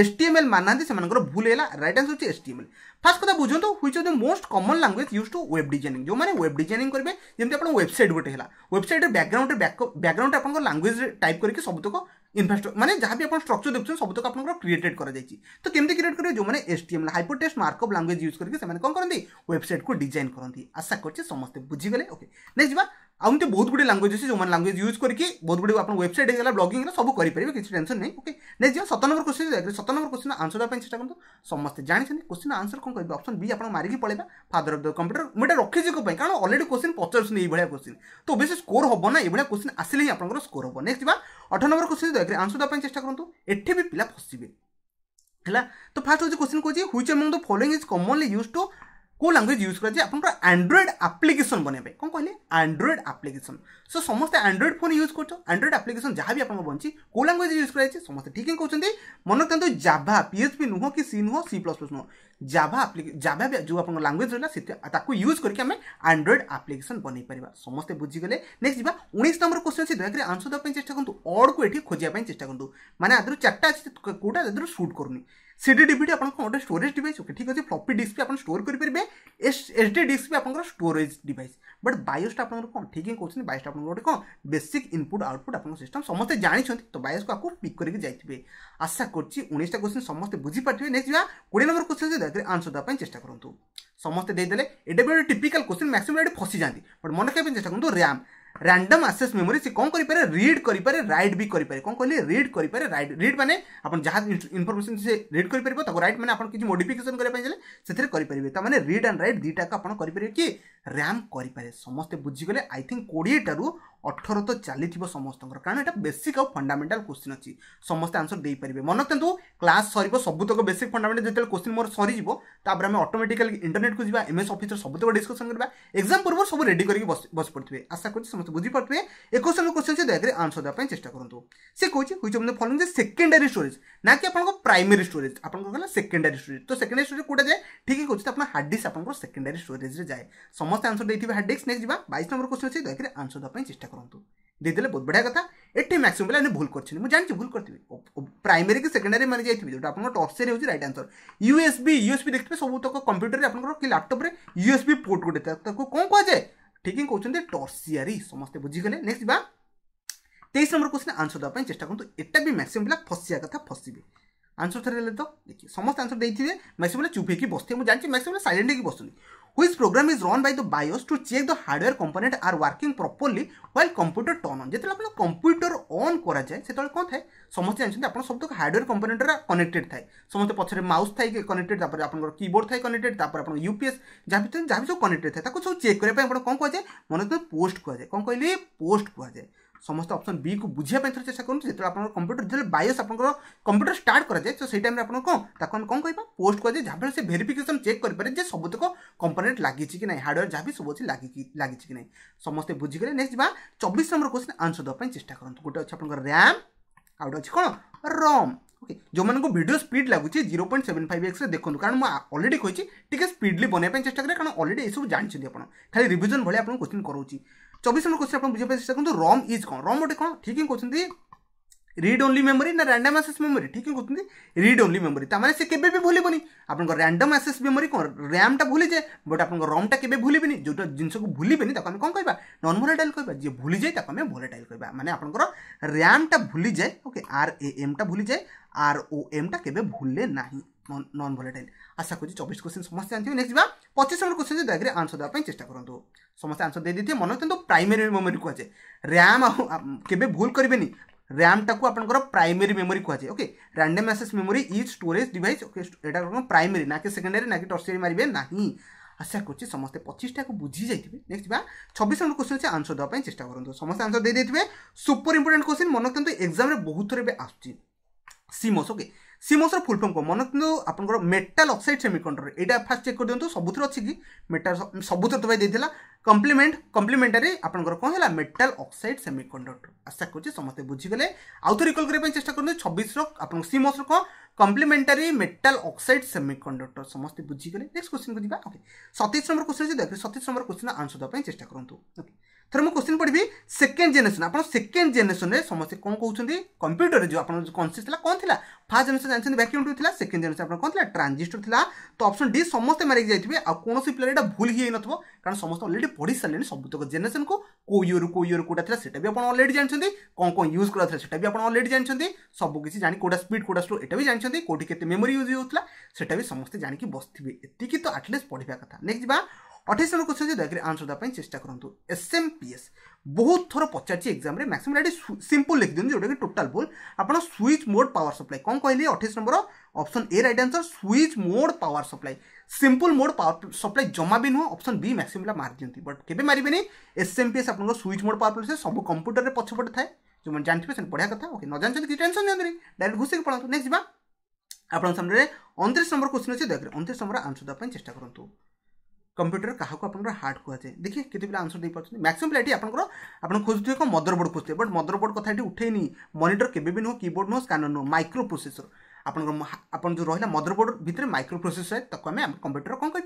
এসটিএমএল মানি সে ভুল হল রাইট আনসর হচ্ছে এসটিএমএল ফার্স্ট কথা বুঝতু which of the most common language use to web designing যে ওয়েব ডিজাইনিং করবে যেমন আপনার ওয়েবসাইট গোটে হল ওয়েবসাইটের ব্যাকগ্রাউন্ড ব্যাকগ্রাউন্ড আপনার ল্যাঙ্গুয়েজ টাইপ করি সবুতক ইনভেস্ট মানে যা বি আপনার স্ট্রকচর দেখছেন সবুতক আপনার ক্রিয়েটেড করা যাই তো কেমতি ক্রিয়েট করবে যে HTML hypertext markup language use করি সে কম করতে ওয়েবসাইট কু ডিজাইন করতে আশা করছি সমস্তে বুঝিগলে ওকে নেক্সট যা ଆଉ ଏମିତି ବହୁତ ଗୁଡ଼ିଏ ଲାଙ୍ଗୁଏଜ୍ ଅଛି ଯେଉଁମାନେ ଲାଙ୍ଗୁଏଜ୍ ୟୁଜ୍ କରିକି ବହୁତ ଗୁଡ଼ିଏ ଆପଣ ୱେବସାଇଟ୍ ହେଇଗଲା ବ୍ଲଗିଂ ହେଲା ସବୁ କରିପାରିବେ କିଛି ଟେନସନ୍ ନାହିଁ ଓକେ ନେଇ ଯିବା ସତ ନମ୍ବର କୋଶ୍ଚିନ୍ ଯାଇକରି ସତ ନମ୍ବର କୋଶ୍ଚିନ୍ ଆନ୍ସର ଦେବା ପାଇଁ ଚେଷ୍ଟା କରନ୍ତୁ ସମସ୍ତେ ଜାଣିଛନ୍ତି କୋଶ୍ଚିନ୍ ଆନ୍ସର୍ କ'ଣ କରିବେ ଅପସନ୍ ବି ଆପଣ ମାରିକି ପଳେଇବା ଫାଦର୍ ଅଫ୍ ଦ କମ୍ପ୍ୟୁଟର ମୁଁ ଏଇଟା ରଖିଛି କ'ଣ ପାଇଁ କାରଣ ଅଲରେଡ଼ି କୋଶ୍ଚିନ୍ ପଚାରୁଛନ୍ତି ଏଇଭଳିଆ କୋଶ୍ଚିନ୍ ତ ବେଶୀ ସ୍କୋର ହେବ ନା ଏଇଭଳିଆ କୋଶ୍ଚିନ୍ ଆସିଲେ ହିଁ ଆପଣଙ୍କର ସ୍କୋର ହେବ ନେକ୍ସଟ ଯିବା ଅଠର ନମ୍ବର କୋଶ୍ଚିନ୍ ଯାଇକରି ଆନ୍ସର ଦେବା ପାଇଁ ଚେଷ୍ଟା କରନ୍ତୁ ଏଠି ବି ପିଲା ଫସିବେ ହେଲା ତ ଫାର୍ଷ୍ଟ ହେଉଛି କୋଶ୍ଚିନ୍ କହୁଛି which among the following is commonly use to କେଉଁ ଲାଙ୍ଗୁଏଜ୍ ୟୁଜ୍ କରାଯାଏ ଆପଣଙ୍କର ଆଣ୍ଡ୍ରଏଡ଼୍ ଆପ୍ଲିକେସନ୍ ବନେଇବା ପାଇଁ କ'ଣ କହିଲେ ଆଣ୍ଡ୍ରଏଡ଼୍ ଆପ୍ଲିକେସନ୍ ସୋ ସମସ୍ତେ ଆଣ୍ଡ୍ରଏଡ଼୍ ଫୋନ୍ ୟୁଜ୍ କରୁଛ ଆଣ୍ଡ୍ରଏଡ଼୍ ଆପ୍ଲିକେସନ୍ ଯାହା ବି ଆପଣଙ୍କ ବନିଛି କେଉଁ ଲାଙ୍ଗୁଏଜ୍ ୟୁଜ୍ କରାଯାଇଛି ସମସ୍ତେ ଠିକ୍ ହିଁ କହୁଛନ୍ତି ମନେ ରଖନ୍ତୁ ଜାଭା ପିଏଚ୍ପି ନୁହଁ କି ସି ନୁହଁ ସି ପ୍ଲସ୍ ପ୍ଲସ୍ ନୁହଁ ଜାଭା ଆପ୍ଲିକେ ଜାଭା ଯେଉଁ ଆପଣଙ୍କ ଲାଙ୍ଗୁଏଜ୍ ରହିଲା ସେଥି ତାକୁ ୟୁଜ୍ କରିକି ଆମେ ଆଣ୍ଡ୍ରଏଡ଼୍ ଆପ୍ଲିକେସନ୍ ବନେଇ ପାରିବା ସମସ୍ତେ ବୁଝିଗଲେ ନେକ୍ସଟ ଯିବା ଉଣେଇଶ ନମ୍ବର କୋଶ୍ଚିନ୍ ଅଛି ଦୟାକରି ଆନ୍ସର ଦେବା ପାଇଁ ଚେଷ୍ଟା କରନ୍ତୁ ଅଡ଼୍କୁ ଏଠି ଖୋଜିବା ପାଇଁ ଚେଷ୍ଟା କରନ୍ତୁ ମାନେ ଆଦରୁ ଚାରିଟା ଅଛି କେଉଁଟା ଆଦରୁ ସୁଟ୍ କରୁନି সিডি ডিভিডি আপনার গোটে স্টোরেজ ডিভাইস ওকে ঠিক আছে ফ্লপি ডিস্ক বি আপনার স্টোর করে এসডি ডিস্ক বি আপনার স্টোরেজ ডিভাইস বট বায়োসটা আপনার কম ঠিক হি কোথাও বায়োসটা আপনার গোটে কম বেসিক ইনপুট আউটপুট আপনার সিস্টম সমস্তে জাঁচান তো বায়োস আকু পিক করি যাইবে আশা করছি উনিশটা কোশ্চিন সমস্তে বুঝিপারে নেক্সট যা কোড়ি নম্বর কোশ্চিন দয়াকরি আনসর দেওয়া চেষ্টা করতু সমস্তে দিয়ে দেলে এটা বি গোটে টিপিকাল কোশ্চিন ম্যাক্সিমাম এটা ফসি যাতে বট মনে রাখা চেষ্টা করতু র্যাম रैंडम आसेस मेमोरी से कौन करें रीड करें रईट भी करें कौन कहे रीड करें रईट रीड मैंने आपन जहाँ इनफर्मेशन से रीड करेंगे रईट मैंने किसी मोडिकेसन करेंगे से मैंने रीड एंड रईट दुटा आप करेंगे कि ର୍ୟାମ୍ କରିପାରେ ସମସ୍ତେ ବୁଝିଗଲେ ଆଇ ଥିଙ୍କ କୋଡ଼ିଏଟାରୁ ଅଠର ତ ଚାଲିଥିବ ସମସ୍ତଙ୍କର କାରଣ ଏଇଟା ବେସିକ୍ ଆଉ ଫଣ୍ଡାମେଣ୍ଟାଲ୍ କୋଶ୍ଚିନ୍ ଅଛି ସମସ୍ତେ ଆନ୍ସର୍ ଦେଇପାରିବେ ମନେ ରଖନ୍ତୁ କ୍ଲାସ୍ ସରିବ ସବୁତକ ବେସିକ୍ ଫଣ୍ଡାମେଣ୍ଟାଲ୍ ଯେତେବେଳେ କୋଶ୍ଚିନ୍ ମୋର ସରିଯିବ ତାପରେ ଆମେ ଅଟୋମେଟିକାଲି ଇଣ୍ଟରନେଟ୍କୁ ଯିବା ଏମ୍ଏସ୍ ଅଫିସର ସବୁତକ ଡିସ୍କସନ୍ କରିବା ଏକ୍ଜାମ୍ ପୂର୍ବରୁ ସବୁ ରେଡ଼ି କରିକି ବସି ପଡ଼ିଥିବେ ଆଶା କରୁଛି ସମସ୍ତେ ବୁଝିପାରୁଥିବେ ଏକୋଇଶ ନମ୍ବର କୋଶ୍ଚିନ୍ ସେ ଦୟାକରି ଆନ୍ସର୍ ଦେବା ପାଇଁ ଚେଷ୍ଟା କରନ୍ତୁ ସେ କହୁଛି ହୁଇଚ ଅଫ୍ ଦ ଯେ ସେକେଣ୍ଡାରୀ ଷ୍ଟୋରେଜ୍ ନା କି ଆପଣଙ୍କ ପ୍ରାଇମେରୀ ଷ୍ଟୋରେଜ୍ ଆପଣଙ୍କର ହେଲା ସେକେଣ୍ଡାରୀ ଷ୍ଟୋରେଜ୍ ତ ସେକେଣ୍ଡାରୀ ଷ୍ଟୋରେଜ୍ କେଉଁଟା ଯାଏ ଠିକ୍ କହୁଛି ଆପଣ ହାର୍ଡିସ୍ ଡିସ୍କ ଆପଣଙ୍କର ସେକେଣ୍ଡାରୀ ଷ୍ଟୋରେଜ୍ରେ ଯାଏ ସମସ୍ତ ସମସ୍ତେ ଆନ୍ସର୍ ଦେଇଥିବେ ହାର୍ଡିକ୍ସ ନେକ୍ସଟ ଯିବା ବାଇଶ ନମ୍ବର କୋଶ୍ଚିନ୍ ଅଛି ଦୟାକରି ଆନ୍ସର ଦେବା ପାଇଁ ଚେଷ୍ଟା କରନ୍ତୁ ଦେଇଦେଲେ ବହୁତ ବଢ଼ିଆ କଥା ଏଠି ମ୍ୟାକ୍ସିମମ୍ ପିଲା ଭୁଲ କରିଛନ୍ତି ମୁଁ ଜାଣିଛି ଭୁଲ କରିଥିବି ପ୍ରାଇମେରୀ କି ସେକେଣ୍ଡାରୀ ମାନେ ଯାଇଥିବି ଯେଉଁଟା ଆପଣଙ୍କ ଟର୍ସେରୀ ହେଉଛି ରାଇଟ୍ ଆନ୍ସର ୟୁଏସ୍ବି ୟୁଏସ୍ବି ଦେଖିଥିବେ ସବୁତକ କମ୍ପ୍ୟୁଟରରେ ଆପଣଙ୍କର କି ଲ୍ୟାପଟପ୍ରେ ୟୁଏସ୍ବି ପୋର୍ଟ ଗୋଟେ ତାକୁ କ'ଣ କୁହାଯାଏ ଠିକ୍ ହିଁ କହୁଛନ୍ତି ଟର୍ସିଆରି ସମସ୍ତେ ବୁଝିଗଲେ ନେକ୍ସଟ ଯିବା ତେଇଶ ନମ୍ବର କୋଶ୍ଚିନ୍ ଆନ୍ସର୍ ଦେବା ପାଇଁ ଚେଷ୍ଟା କରନ୍ତୁ ଏଟା ବି ମ୍ୟାକ୍ସିମମ୍ ପିଲା ଫସିବା କଥା ଫସିବେ ଆନ୍ସର୍ ଥରେ ହେଲେ ତ ଦେଖିବେ ସମସ୍ତେ ଆନ୍ସର୍ ଦେଇଥିବେ ମ୍ୟାକ୍ସିମମ୍ ପିଲା ଚୁପ୍ ହେଇକି ବସିଥିବେ ମୁଁ ଜାଣିଛି ମ୍ୟାକ୍ସିମମ୍ ସାଇଲେଣ୍ଟ ହେଇକି ବସୁନି which program is run by the BIOS to check the hardware component are working properly while computer turn on যেতলে আপনার কম্পিউটর অন করা যায় সেতলে কোন থাকে ସମସ୍ତେ ଜାଣିଛନ୍ତି ଆପଣ ସବୁତକ ହାର୍ଡ଼ୱେର୍ କମ୍ପୋନେଣ୍ଟର କନେକ୍ଟେଡ୍ ଥାଏ ସମସ୍ତେ ପଛରେ ମାଉସ୍ ଥାଏ କନେକ୍ଟେଡ୍ ତାପରେ ଆପଣଙ୍କର କିବୋର୍ଡ଼ ଥାଏ କନେକ୍ଟେଡ୍ ତାପରେ ଆପଣ ୟୁପିଏସ୍ ଯାହା ଭିତରେ ଯାହା ବି ସବୁ କନେକ୍ଟେଡ୍ ଥାଏ ତାକୁ ସବୁ ଚେକ୍ କରିବା ପାଇଁ ଆପଣ କ'ଣ କୁହାଯାଏ ମନେ ପୋଷ୍ଟ କୁହାଯାଏ କ'ଣ କହିଲେ ପୋଷ୍ଟ କୁହାଯାଏ ସମସ୍ତେ ଅପସନ୍ ବିକୁ ବୁଝିବା ପାଇଁ ଥରେ ଚେଷ୍ଟା କରନ୍ତୁ ଯେତେବେଳେ ଆପଣଙ୍କ କମ୍ପ୍ୟୁଟର ଯେତେବେଳେ ବାୟସ୍ ଆପଣଙ୍କର କମ୍ପ୍ୟୁଟର ଷ୍ଟାର୍ଟ କରାଯାଏ ତ ସେଇ ଟାଇମ୍ରେ ଆପଣ କ'ଣ ତାକୁ ଆମେ କ'ଣ କହିବା ପୋଷ୍ଟ କୁହାଯାଏ ଯାହାଫଳରେ ସେ ଭେରିଫିକେସନ୍ ଚେକ୍ କରିପାରେ ଯେ ସବୁତକ କମ୍ପୋନେଣ୍ଟ ଲାଗିଛି କି ନାହିଁ ହାର୍ଡ଼ୱେର୍ ଯାହା ବି ସବୁ ଅଛି ଲାଗିକି ଲାଗିଛି କି ନାହିଁ ସମସ୍ତେ ବୁଝିଗଲେ ନେକ୍ସଟ ଯିବା ଚବିଶ ନମ୍ବର କୋଶ୍ଚିନ୍ ଆନ୍ସର ଦେବା ପାଇଁ ଚେଷ୍ଟା କରନ୍ତୁ ଗୋଟେ ଅଛି ଆପଣଙ୍କର ର୍ୟାମ୍ ଆଉ ଗୋଟେ ଅଛି କ'ଣ ରମ୍ ଓକେ ଯେଉଁମାନଙ୍କୁ ଭିଡ଼ିଓ ସ୍ପିଡ୍ ଲାଗୁଛି ଜିରୋ ପଏଣ୍ଟ ସେଭେନ୍ ଫାଇଭ୍ ଏକ୍ସରେ ଦେଖନ୍ତୁ କାରଣ ମୁଁ ଅଲରେଡ଼ି କହିଛି ଟିକେ ସ୍ପିଡ୍ଲି ବନେଇବା ପାଇଁ ଚେଷ୍ଟା କରେ କାରଣ ଅଲରେଡ଼ି ଏସବୁ ଜାଣିଛନ୍ତି ଆପଣ ଖାଲି ରିଭିଜନ୍ ଭଳି ଆପଣଙ୍କୁ କୋଶ୍ଚିନ୍ କରାଉଛି চব্বিশ নম্বর কোশ্চিন আপনার বুঝিপার চেষ্টা করুন রম ইজ কম রম গোটে কোণ ঠিক কହୁଛନ୍ତି ରିଡ୍ ଓନ୍ଲି ମେମୋରି ନା ରାଣ୍ଡମ୍ ଆସେସ୍ ମେମୋରି ଠିକ୍ କହୁଛନ୍ତି ରିଡ୍ ଓନ୍ଲି ମେମୋରି ତା'ମାନେ ସେ କେବେ ବି ଭୁଲିବନି ଆପଣଙ୍କ ରାଣ୍ଡମ୍ ଆସେସ୍ ମେମୋରି କ'ଣ ର୍ୟାମ୍ଟା ଭୁଲିଯାଏ ବଟ୍ ଆପଣଙ୍କ ରମ୍ଟା କେବେ ଭୁଲିବେନି ଯେଉଁଟା ଜିନିଷକୁ ଭୁଲିବେନି ତାକୁ ଆମେ କ'ଣ କହିବା ନନ୍ ଭୋଲାଟାଇଲ୍ କହିବା ଯିଏ ଭୁଲିଯାଏ ତାକୁ ଆମେ ଭୋଲାଟାଇଲ୍ କହିବା ମାନେ ଆପଣଙ୍କର ର୍ୟାମ୍ଟା ଭୁଲିଯାଏ ଓକେ ଆର୍ ଏ ଏମ୍ଟା ଭୁଲିଯାଏ ଆର୍ ଓ ଏମ୍ଟା କେବେ ଭୁଲେ ନାହିଁ নন ভোলেটাইল আশা করছি চব্বিশ কোশ্চিন সমস্ত জানিথে নেক্সট যা পঁচিশ নম্বর কোশ্চিন ব্যাগে আনসর দেওয়া চেষ্টা করতু সমস্ত আনসর দিয়ে দিয়ে মনে রাখতু প্রাইমেরি মেমোরি কুহযায়ে র্যাম কেবে ভুল করবে র্যামটাকে আপনার প্রাইমেরি মেমোরি কুহযায়ে okay random access memory is storage device okay এটা কোন প্রাইমেরি না কি সেকেন্ডারি না কি টর্সারি মারিবে না আশা করছি সমস্তে পঁচিশটাকে বুঝি যাই নেক্সট যা ছবিশ নম্বর কোশ্চিন আছে আনসর দেওয়া চেষ্টা করতু সমস্ত আনসর দিয়ে সুপর ইম্পর্টাট কোশ্চিন মনে রাখতু এক্সামে বহুত থর এবার আসছে সিমস ওকে ସିମୋସ୍ର ଫୁଲ୍ ଫର୍ମ କ'ଣ ମନେ କିନ୍ତୁ ଆପଣଙ୍କର ମେଟାଲ୍ ଅକ୍ସାଇଡ୍ ସେମିକଣ୍ଡକ୍ଟର ଏଇଟା ଫାଷ୍ଟ ଚେକ୍ କରିଦିଅନ୍ତୁ ସବୁଥିରେ ଅଛି କି ମେଟାଲ୍ ସବୁଥିରେ ତ ଭାଇ ଦେଇଥିଲା କମ୍ପ୍ଲିମେଣ୍ଟ କମ୍ପ୍ଲିମେଣ୍ଟାରୀ ଆପଣଙ୍କର କ'ଣ ହେଲା ମେଟାଲ୍ ଅକ୍ସାଇଡ୍ ସେମିକଣ୍ଡକ୍ଟର ଆଶା କରୁଛି ସମସ୍ତେ ବୁଝିଗଲେ ଆଉ ଥରେ ରିକଲ୍ କରିବା ପାଇଁ ଚେଷ୍ଟା କରନ୍ତୁ ଛବିଶର ଆପଣଙ୍କ ସିମୋସ୍ର କ'ଣ କମ୍ପ୍ଲିମେଣ୍ଟାରୀ ମେଟାଲ୍ ଅକ୍ସାଇଡ୍ ସେମିକଣ୍ଡକ୍ଟର ସମସ୍ତେ ବୁଝିଗଲେ ନେକ୍ସଟ କୋଶ୍ଚିନ୍କୁ ଯିବା ଓକେ ସତେଇଶ ନମ୍ବର କୋଶ୍ଚିନ୍ ଯଦି ସତେଇଶ ନମ୍ବର କୋଶ୍ଚିନ୍ର ଆନ୍ସର ଦେବା ପାଇଁ ଚେଷ୍ଟା କରନ୍ତୁ ଓକେ ଥରେ ମୁଁ କୋଶ୍ଚିନ୍ ପଢ଼ିବି ସେକେଣ୍ଡ ଜେନେରେସନ୍ ଆପଣ ସେକେଣ୍ଡ ଜେନେରେସନ୍ରେ ସମସ୍ତେ କ'ଣ କହୁଛନ୍ତି କମ୍ପ୍ୟୁଟରରେ ଯେଉଁ ଆପଣ କନସେପ୍ଟ ଥିଲା କ'ଣ ଥିଲା ଫାର୍ଷ୍ଟ ଜେନେରେସନ୍ ଜାଣିଛନ୍ତି ଭ୍ୟାକ୍ୟୁମ୍ ଟ୍ୟୁବ୍ ଥିଲା ସେକେଣ୍ଡ ଜେନେରେସନ୍ ଆପଣ କ'ଣ ଥିଲା ଟ୍ରାଞ୍ଜିଷ୍ଟର ଥିଲା ତ ଅପସନ୍ ଡି ସମସ୍ତେ ମାରିକି ଯାଇଥିବେ ଆଉ କୌଣସି ପିଲାରେ ଏଇଟା ଭୁଲ ହେଇନଥିବ କାରଣ ସମସ୍ତେ ଅଲରେଡ଼ି ପଢ଼ି ସାରିଲେଣି ସବୁତକ ଜେନେରେସନ୍କୁ କେଉଁ ଇୟରୁ କେଉଁ ଇୟରୁ କେଉଁଟା ଥିଲା ସେଇଟା ବି ଆପଣ ଅଲରେଡ଼ି ଜାଣିଛନ୍ତି କ'ଣ କ'ଣ ୟୁଜ୍ କରାଥିଲା ସେଇଟା ବି ଆପଣ ଅଲରେଡ଼ି ଜାଣିଛନ୍ତି ସବୁକିଛି ଜାଣି କେଉଁଟା ସ୍ପିଡ୍ କେଉଁଟା ସ୍ଲୋ ଏଇଟା ବି ଜାଣିଛନ୍ତି କେଉଁଠି କେତେ ମେମୋରି ୟୁଜ୍ ହେଉଥିଲା ସେଇଟା ବି ସମସ୍ତେ ଜାଣିକି ବସିଥିବେ ଏତିକି ତ ଆଟଲିଷ୍ଟ ପଢ଼ିବା କଥା ନେଇଯିବା ଅଠେଇଶ ନମ୍ବର କୋଶ୍ଚିନ୍ ଦୟାକରି ଆନ୍ସର ଦେବା ପାଇଁ ଚେଷ୍ଟା କରନ୍ତୁ ଏସ୍ଏମ୍ପିଏସ୍ ବହୁତ ଥର ପଚାରିଛି ଏକ୍ଜାମ୍ରେ ମ୍ୟାକ୍ସିମମ୍ ଏଇଠି ସିମ୍ପଲ୍ ଲେଖିଦିଅନ୍ତୁ ଯେଉଁଟାକି ଟୋଟାଲ୍ ଭୁଲ୍ ଆପଣ ସୁଇଚ୍ ମୋଡ୍ ପାୱାର ସପ୍ଲାଏ କ'ଣ କହିଲି ଅଠେଇଶ number option A right answer switch mode power supply simple mode power supply ଜମା ବି ନୁହଁ ଅପସନ୍ ବି ମ୍ୟାକ୍ସିମମ୍ ପିଲା ମାରିଦିଅନ୍ତି ବଟ୍ କେବେ ମାରିବେନି ଏସ୍ଏମ୍ପିଏସ୍ ଆପଣଙ୍କ ସୁଇଚ୍ ମୋଡ୍ ପାୱାର ସପ୍ଲାଏ ସବୁ କମ୍ପ୍ୟୁଟରରେ ପଛପଟେ ଥାଏ ଯେଉଁମାନେ ଜାଣିଥିବେ ସେମାନେ ପଢ଼ିବା କଥା ଓକେ ନ ଜାଣିଛନ୍ତି କିଛି ଟେନସନ୍ ନିଅନ୍ତୁନି ଡାଇରେକ୍ଟ ଘୁଷିକି ପଳାନ୍ତୁ ନେକ୍ସଟ ଯିବା ଆପଣଙ୍କ ସାମ୍ନାରେ ଅଣତିରିଶ ନମ୍ବର କୋଶ୍ଚିନ୍ ଅଛି ଦୟାକରି ଅଣତିରିଶ ନମ୍ବର ଆନ୍ସର ଦେବା ପାଇଁ ଚେଷ୍ଟା କରନ୍ତୁ কম্পুটর কাহক আপনার হার্ড কুহযায়ে দেখি কেতে পিলা আনসর দিয়ে পাচ্ছেন ম্যাক্সিমাম পিলা এটি আপনার আপনার খোঁজুথে এক মদর বোর্ড খোঁজুথে বট মদর বোর্ড কথা এটি উঠেনি মনিটর কেবে বি নুহ কিবোর্ড নুহ স্কানর নুহ মাইক্রো প্রোসেসর আপনার আপনার যে রহিলা মদর বোর্ড ভিতরে মাইক্রো প্রোসেসর তাকে আমি কম্পুটর কম করে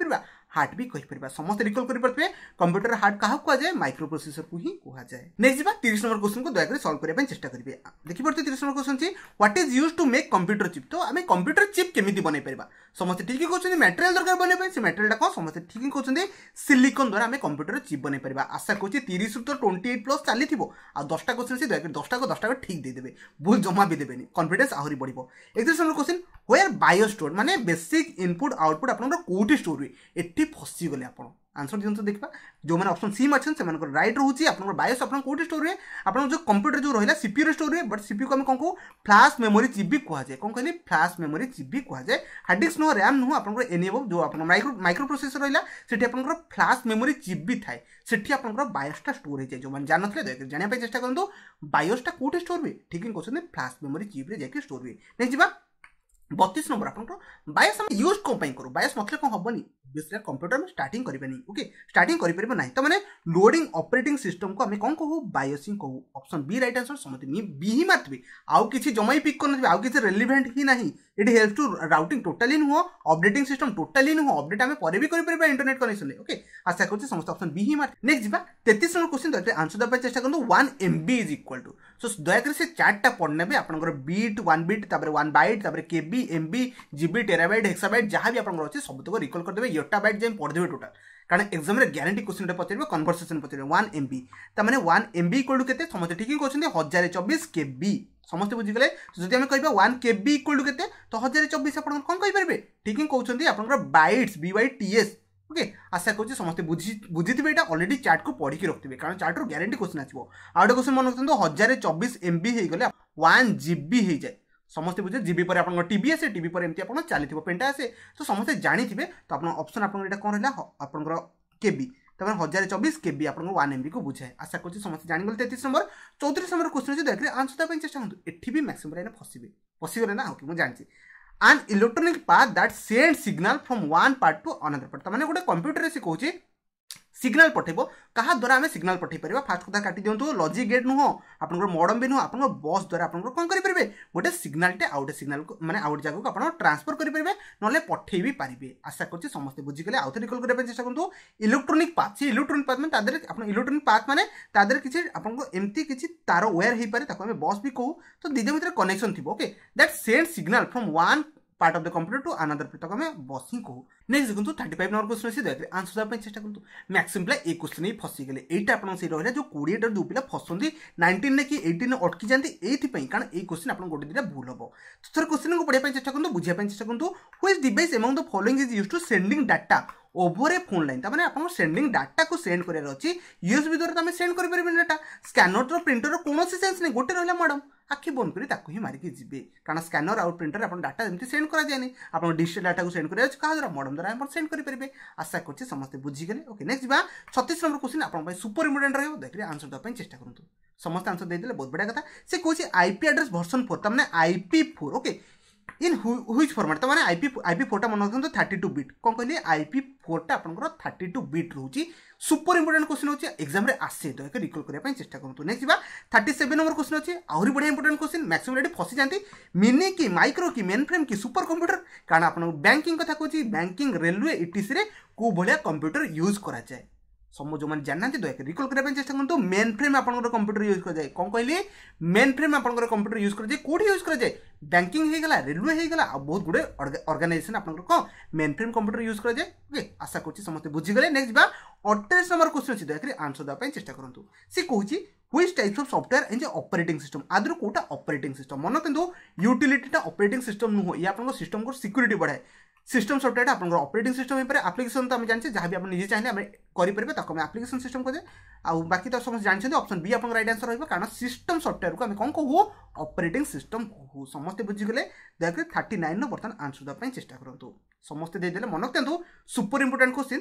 ହାର୍ଟ ବି କହିପାରିବା ସମସ୍ତେ ରିକଲ୍ କରିପାରୁଥିବେ କମ୍ପ୍ୟୁଟର ହାର୍ଟ କାହାକୁ କୁହାଯାଏ ମାଇକ୍ରୋ ପ୍ରୋସେସରକୁ ହିଁ କୁହାଯାଏ ନେକ୍ସଟ ଯିବା ତିରିଶ ନମ୍ବର କ୍ୱେଶ୍ଚନକୁ ଦୟାକରି ସଲ୍ଭ କରିବା ପାଇଁ ଚେଷ୍ଟା କରିବେ ଦେଖିପାରୁଥିବେ ତିରିଶ ନମ୍ବର କ୍ୱେଶ୍ଚନ ଅଛି what is use to make computer chip ତ ଆମେ କମ୍ପ୍ୟୁଟର ଚିପ୍ କେମିତି ବନେଇ ପାରିବା ସମସ୍ତେ ଠିକ୍ କହୁଛନ୍ତି ମ୍ୟାଟେରିଆଲ ଦରକାର ବନେଇବା ପାଇଁ ସେ ମ୍ୟାଟେରିଆଲଟା କ'ଣ ସମସ୍ତେ ଠିକ୍ କହୁଛନ୍ତି ସିଲିକନ୍ ଦ୍ୱାରା ଆମେ କମ୍ପ୍ୟୁଟର ଚିପ୍ ବନେଇ ପାରିବା ଆଶା କରୁଛି ତିରିଶରୁ ତ ଟ୍ୱେଣ୍ଟି ଏଇଟ୍ ପ୍ଲସ୍ ଚାଲିଥିବ ଆଉ ଦଶଟା କ୍ୱେଶ୍ଚନ୍ ସେ ଦୟାକରି ଦଶଟାକୁ ଦଶଟାକୁ ଠିକ୍ ଦେଇଦେବେ ଭୁଲ ଜମା ବି ଦେବେନି କନଫିଡେନ୍ସ ଆହୁରି ବଢ଼ିବ ଏକତିରିଶ number question where BIOS store ମାନେ ବେସିକ୍ ଇନପୁଟ୍ ଆଉଟପୁଟ୍ ଆପଣଙ୍କର କେଉଁଠି ଷ୍ଟୋର ହୁଏ ଏଠି ଏଇଠି ଫସିଗଲେ ଆପଣ ଆନ୍ସର ଦିଅନ୍ତୁ ଦେଖିବା ଯେଉଁମାନେ ଅପସନ୍ ସି ଅଛନ୍ତି ସେମାନଙ୍କର ରାଇଟ୍ ରହୁଛି ଆପଣଙ୍କର ବାୟୋସ୍ ଆପଣଙ୍କ କେଉଁଠି ଷ୍ଟୋର୍ ହୁଏ ଆପଣଙ୍କ ଯେଉଁ କମ୍ପ୍ୟୁଟର ଯେଉଁ ରହିଲା ସିପିୟୁରେ ଷ୍ଟୋର୍ ହୁଏ ବଟ୍ ସିପିୟୁକୁ ଆମେ କ'ଣ କହୁ ଫ୍ଲାସ୍ ମେମୋରି ଜିବି କୁହାଯାଏ କ'ଣ କହିଲି ଫ୍ଲାସ୍ ମେମୋରି ଜିବି କୁହାଯାଏ ହାର୍ଡ଼ ଡିସ୍କ ନୁହଁ ରାମ୍ ନୁହଁ ଆପଣଙ୍କର ଏନେବ ଯେଉଁ ଆପଣଙ୍କ ମାଇକ୍ରୋ ମାଇକ୍ରୋ ପ୍ରୋସେସର ରହିଲା ସେଠି ଆପଣଙ୍କର ଫ୍ଲାସ୍ ମେମୋରି ଜିବି ଥାଏ ସେଠି ଆପଣଙ୍କର ବାୟୋସ୍ଟା ଷ୍ଟୋର୍ ହେଇଯାଏ ଯେଉଁମାନେ ଜାଣିନଥିଲେ ଦୟାକରି ଜାଣିବା ପାଇଁ ଚେଷ୍ଟା କରନ୍ତୁ ବାୟୋସ୍ଟା କେଉଁଠି ଷ୍ଟୋର୍ ହୁଏ ଠିକ୍ କହୁଛନ୍ତି ଫ୍ଲାସ୍ ମେମୋରି ଜିବିରେ ଯାଇକି ଷ୍ଟୋର୍ ହୁଏ ନେଇଯିବା ବତିଶ ନମ୍ବର ଆପଣଙ୍କର ବାୟାସ୍ ଆମେ ୟୁଜ୍ କ'ଣ ପାଇଁ କରୁ ବାୟାସ୍ ନଥିଲେ କ'ଣ ହେବନି ବେସିକାଲି କମ୍ପ୍ୟୁଟର ଆମେ ଷ୍ଟାର୍ଟିଂ କରିବାନି ଓକେ ଷ୍ଟାର୍ଟିଂ କରିପାରିବା ନାହିଁ ତାମାନେ ଲୋଡ଼ିଂ ଅପରେଟିଂ ସିଷ୍ଟମକୁ ଆମେ କ'ଣ କହୁ ବାୟସିଂ କହୁ ଅପସନ୍ ବି ରାଇଟ୍ ଆନ୍ସର ସମସ୍ତେ ବି ହିଁ ମାରିଥିବେ ଆଉ କିଛି ଜମା ହିଁ ପିକ୍ କରିନଥିବେ ଆଉ କିଛି ରେଲିଭେଣ୍ଟ ହିଁ ନାହିଁ ଏଠି ହେଲ୍ପ ଟୁ ରାଉଟିଂ ଟୋଟାଲି ନୁହଁ ଅପଡେଟିଂ ସିଷ୍ଟମ ଟୋଟାଲି ନୁହଁ ଅପଡେଟ୍ ଆମେ ପରେ ବି କରିପାରିବା ଇଣ୍ଟରନେଟ୍ କନେକ୍ସନରେ ଓକେ ଆଶା କରୁଛି ସମସ୍ତେ ଅପସନ୍ ବି ହିଁ ମାରି ନେକ୍ସଟ ଯିବା ତେତିଶ ନମ୍ବର କୋଶ୍ଚିନ୍ ଆନ୍ସର ଦେବା ପାଇଁ ଚେଷ୍ଟା କରନ୍ତୁ one M B is equal to so দয়াকরি সে চার্টটা পড়ে নেবে আপনার বিট ওয়ান বিট তারপরে ওয়ান বাইট তাপরে KB MB GB terabyte hexabyte যা বি আপনার অছে সবুতক রিকল ইয়োটা বাইট যে পড়িদেবে টোটাল কারণ এক্সামের গ্যারেটি কোশ্চিনটা পচারবে কনভরসেসন পচারবে ওয়ান এমবি তার মানে ওয়ান এমবি ইকুয়াল টু কেতে সমস্তে ঠিকই করছেন হাজার চব্বিশ কেবি ସମସ୍ତେ ବୁଝିଗଲେ ଯଦି ଆମେ କହିବା one K B equal to କେତେ ତ ହଜାରେ ଚବିଶ ଆପଣ କ'ଣ କହିପାରିବେ ଠିକ୍ ହିଁ କହୁଛନ୍ତି ଆପଣଙ୍କର ବାଇଟ୍ସ ବି ୱାଇ ଟି ওকে আশা করছি সমস্তে বুঝি বুঝিথিবে এটা অলরেডি চার্টକୁ পଢ଼ିକି ରଖିଥିବେ କାରଣ ଚାର୍ଟରୁ ଗ୍ୟାରେଣ୍ଟି କୋଶ୍ଚିନ୍ ଆସିବ ଆଉ ଗୋଟେ କୋଶ୍ଚିନ୍ ମନେ ରଖନ୍ତୁ ହଜାରେ ଚବିଶ ଏମ୍ ବି ହେଇଗଲେ ୱାନ୍ ଜି ବି ହେଇଯାଏ ସମସ୍ତେ ବୁଝେ ଜିବି ପରେ ଆପଣଙ୍କ ଟିଭି ଆସେ ଟିଭି ପରେ ଏମିତି ଆପଣ ଚାଲିଥିବ ପେଣ୍ଟା ଆସେ ତ ସମସ୍ତେ ଜାଣିଥିବେ ତ ଆପଣ ଅପସନ୍ ଆପଣଙ୍କର ଏଇଟା କ'ଣ ରହିଲା ଆପଣଙ୍କର କେବି ତାପରେ ହଜାରେ ଚବିଶ କେବି ଆପଣଙ୍କୁ ୱାନ୍ ଏମ୍ବିକୁ ବୁଝାଏ ଆଶା କରୁଛି ସମସ୍ତେ ଜାଣିଗଲେ ତେତିଶ ନମ୍ବର ଚଉତିରିଶ ନମ୍ବର କୋଶ୍ଚିନ୍ ଅଛି ଦେଖିଲେ ଆନ୍ସର୍ ଦେବା ପାଇଁ ଚେଷ୍ଟା କରନ୍ତୁ ଏଠି ବି ମ୍ୟାକ୍ସିମମ୍ ଲାଇନ୍ ଫସିବେ ଫସିଗଲେ ନା ଆଉ କି ମୁଁ ଜାଣିଛି and electronic part that sends signal from one part to another part tamane gote computer re sikauchi signal ପଠାଇବ କାହା ଦ୍ୱାରା ଆମେ ସିଗ୍ନାଲ ପଠାଇ ପାରିବା ଫାଷ୍ଟ କଥା କାଟି ଦିଅନ୍ତୁ ଲଜି ଗେଟ୍ ନୁହଁ ଆପଣଙ୍କର ମଡ଼ମ୍ ବି ନୁହଁ ଆପଣଙ୍କ ବସ୍ ଦ୍ୱାରା ଆପଣଙ୍କର କ'ଣ କରିପାରିବେ ଗୋଟେ ସିଗ୍ନାଲଟେ ଆଉ ଗୋଟେ ସିଗ୍ନାଲକୁ ମାନେ ଆଉ ଗୋଟେ ଜାଗାକୁ ଆପଣ ଟ୍ରାନ୍ସଫର କରିପାରିବେ ନହେଲେ ପଠାଇ ବି ପାରିବେ ଆଶା କରୁଛି ସମସ୍ତେ ବୁଝିଗଲେ ଆଉ ଥରେ ରିକଲ୍ କରିବା ପାଇଁ ଚେଷ୍ଟା କରନ୍ତୁ ଇଲେକ୍ଟ୍ରୋନିକ୍ ପାଥ୍ ସେ ଇଲେକ୍ଟ୍ରୋନିକ୍ ପାଥ୍ ମାନେ ତା ଦେହରେ ଆପଣ ଇଲେକ୍ଟ୍ରୋନିକ୍ ପାଥ୍ ମାନେ ତା ଦେହରେ କିଛି ଆପଣଙ୍କ ଏମିତି କିଛି ତାର ୱେୟାର ହୋଇପାରେ ତାକୁ ଆମେ ବସ୍ ବି କହୁ ତ ଦୁଇ ଭିତରେ କନେକ୍ସନ୍ ଥିବ okay that send signal from one part of the computer to another पृथक आम बसी कहू नेक्स्ट देखो थर्टी फाइव नंबर क्वेश्चन अच्छी आंसर देवाई चेस्ट करते मैक्सीम पिला ये क्वेश्चन ही फसीगले यहाँ आप से रहा जो कोड़ेटा जो पिला फसंती नाइंटीन कि एट्टन अटकी जाती ये कारण ये क्वेश्चन आप गोटे दिटा भूल हम तो थोड़ा क्वेश्चन को पढ़ाई चेस्ट करूँ बुझापी चेस्ट करूँ हुए device among the following is use to sending data over a phone line তার মানে আপনার সেন্ডিং ডাটাকে সেন্ড করার অছি ইউএসবি দ্বারা তুমি সেন্ড করিপারিবেনি ডাটা স্ক্যানরর প্রিন্টরর কোণী সেন্স নেই গোটে রহলা ম্যাডাম আখি বন্ধ করে তাকে হি মারিকি যাবে কারণ স্ক্যানর আউ প্রিন্টর আপনার ডাটা এমনি সেন্ড করা যায়নি আপনার ডিজিটাল ডাটা সেন্ড করা যাচ্ছে কাহা দ্বারা ম্যাডাম দ্বারা আপনার সেন্ড করিপারে আশা করছি সমস্তে বুঝিগলে ওকে নেক্সট যা ছত্রিশ নম্বর কোশ্চিন আপনার সুপর ইম্পর্টাট রহব দেখলে আনসর দেওয়া চেষ্টা করুন ସମସ୍ତେ ଆନ୍ସର୍ ଦେଇଦେଲେ ବହୁତ ବଢ଼ିଆ କଥା ସେ କହୁଛି I P address version four ତାମାନେ I P four okay in which format ତ ମାନେ ଆଇପି ଆଇପି ଫୋର୍ଟା ମନେ ରଖନ୍ତୁ ଥାର୍ଟି ଟୁ ବିଟ୍ କ'ଣ କହିଲେ ଆଇପି ଫୋର୍ଟା ଆପଣଙ୍କର ଥାର୍ଟି ଟୁ ବିଟ୍ ରହୁଛି ସୁପର ଇମ୍ପୋର୍ଟାଣ୍ଟ କ୍ୱେଶ୍ଚନ୍ ହେଉଛି ଏକ୍ଜାମ୍ରେ ଆସେ ତ ଏକ ରିକଲ୍ କରିବା ପାଇଁ ଚେଷ୍ଟା କରନ୍ତୁ ନେକ୍ସଟ ଯିବା ଥାର୍ଟି ସେଭେନ୍ ନମ୍ବର କ୍ୱେଶ୍ଚନ୍ ଅଛି ଆହୁରି ବଢ଼ିଆ ଇମ୍ପୋର୍ଟାଣ୍ଟ କ୍ୱେଶ୍ଚନ୍ ମ୍ୟାକ୍ସିମମ୍ ଏଠି ଫସିଯାନ୍ତି ମିନି କି ମାଇକ୍ରୋ କି ମେନ୍ ଫ୍ରେମ୍ କି ସୁପର କମ୍ପ୍ୟୁଟର କାରଣ ଆପଣଙ୍କୁ ବ୍ୟାଙ୍କିଂ କଥା କହୁଛି ବ୍ୟାଙ୍କିଂ ରେଲୱେ ଇଟିସିରେ କେଉଁ ଭଳିଆ କମ୍ପ୍ୟୁଟର ୟୁଜ୍ କରାଯାଏ ସବୁ ଯେଉଁମାନେ ଜାଣିନାହାନ୍ତି ଦୟାକରି ରିକଲ୍ କରିବା ପାଇଁ ଚେଷ୍ଟା କରନ୍ତୁ ମେନ୍ ଫ୍ରେମ୍ ଆପଣଙ୍କର କମ୍ପ୍ୟୁଟର ୟୁଜ୍ କରାଯାଏ କ'ଣ କହିଲେ ମେନ୍ ଫ୍ରେମ୍ ଆପଣଙ୍କର କମ୍ପ୍ୟୁଟର ୟୁଜ୍ କରାଯାଏ କେଉଁଠି ୟୁଜ୍ କରାଯାଏ ବ୍ୟାଙ୍କିଂ ହେଇଗଲା ରେଲୱେ ହେଇଗଲା ଆଉ ବହୁତ ଗୁଡ଼ିଏ ଅର୍ଗାନାଇଜେସନ୍ ଆପଣଙ୍କର କ'ଣ ମେନ୍ ଫ୍ରେମ୍ କମ୍ପ୍ୟୁଟର ୟୁଜ୍ କରାଯାଏ ଓକେ ଆଶା କରୁଛି ସମସ୍ତେ ବୁଝିଗଲେ ନେକ୍ସଟ ଯିବା ଅଠେଇଶ ନମ୍ବର କ୍ୱେଶ୍ଚନ୍ ଅଛି ଦୟାକରି ଆନ୍ସର୍ ଦେବା ପାଇଁ ଚେଷ୍ଟା କରନ୍ତୁ ସେ କହୁଛି which types of software in যে অপরেটিং সিস্টম আদর কোটা অপরেটিং সিস্টম মনে কিন্তু ইউটিলিটিটা অপরেটিং সিস্টম নুহ ইয়ে আপনার সিস্টমকে সিকুরিটি সিস্টম সফটওয়্যারটা আপনার অপরেটিং সিস্টম হইপারে আপ্লিকেসন তো আমি জানি যা বি আপনার নিজে চাইলে আমি করিপারে তাকে আমি আপ্লিকেসন সিস্টম কে আউ বাকি তো সমস্ত জানি অপশন বি আপনার রাইট আনসর রহব কারণ সিস্টম সফটওয়্যারকে আমি কম কহু অপরেটিং সিস্টম কহু সমস্তে বুঝিগলে দয়াকরি থার্টি নাইনর বর্তমান আনসর দেওয়া চেষ্টা করতু সমস্তে দিয়ে দেলে মনে রাখতু super important question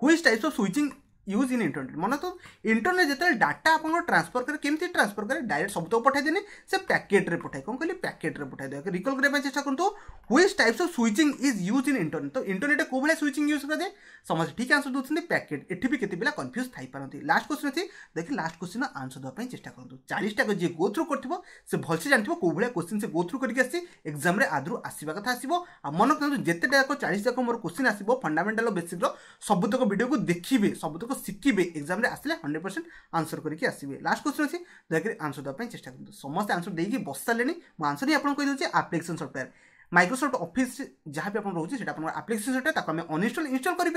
which types of switching use in internet मन तो इंटरनेट जिते डाटा आप ट्रांसफर करें केमी ट्रांसफर करें डायरेक्ट सब तो पठाई देने से पैकेट्रे पठाए कौन कहले पैकेट्रे पठाई देवा रिकल करने चेस्ट करूँ which types of switching is use in internet तो इंटरनेट को भाई स्विचिंग यूज कराए समझे ठीक आंसर दूसरे पैकेट एटी भी केते पिला कन्फ्यूज थी लास्ट क्वेश्चन अच्छी देखिए लास्ट क्वेश्चन आंसर देवाई चेस्टा करूँ चालीसटा जी गो थ्रू कर से भलसे जानव कौ भाया क्वेश्चन से गो थ्रू करके एक्जाम आदर आसवा कथा आसो मन जितेटा चालीस जाक मोर क्वेश्चन आसो फंडामेटाल बेसिक्र सबुतक भिडियो को देखिए सबुतक ଲୋକ ଶିଖିବେ ଏକ୍ଜାମ୍ରେ ଆସିଲେ ହଣ୍ଡ୍ରେଡ୍ ପରସେଣ୍ଟ ଆନ୍ସର୍ କରିକି ଆସିବେ ଲାଷ୍ଟ କ୍ୱେଶ୍ଚନ୍ ଅଛି ଦୟାକରି ଆନ୍ସର୍ ଦେବା ପାଇଁ ଚେଷ୍ଟା କରନ୍ତୁ ସମସ୍ତେ ଆନ୍ସର୍ ଦେଇକି ବସି ସାରିଲେଣି ମୁଁ ଆନ୍ସର୍ ହିଁ ଆପଣଙ୍କୁ କହିଦେଉଛି ଆପ୍ଲିକେସନ୍ ସଫ୍ଟୱେୟାର୍ মাইক্রোসফট অফিস যা আপনার রয়েছে সেটা আপনার আপ্লিকেশন সফটওয়্যার তাকে আমি অনইনস্টল ইনস্টল করে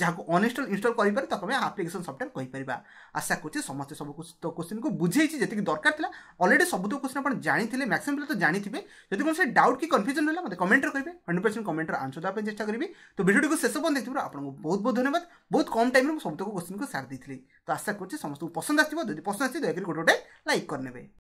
যা অনইনস্টল ইনস্টল করে তাকে আমি আপ্লিকেসন সফটওয়্যার কইপারা আশা করছি সমস্ত সব কোশ্চিন কু বুঝেছি যেত দরকার লা অলরেডি সব তো কোশ্চিন আপনার জাঁথিলে ম্যাক্সিমাম পিলা তো জাঁথিবে যদি কোনসি ডাউট কি কনফ্যুজন লা মতো কমেন্টরে কে হন্ড্রেড পরসেন্ট কমেন্টর আনসর দেওয়া চেষ্টা করবি তো ভিডিওটি শেষ পর্যন্ত দেখি আপনার বহুত বহুত ধন্যবাদ বহুত কম টাইমে সবুতক কোশ্চিন সার দিয়েছিলি তো আশা করছি সমস্ত পছন্দ আসবে যদি পসন্দ আসছে করে গোটে গোটে লাইক করে নেবে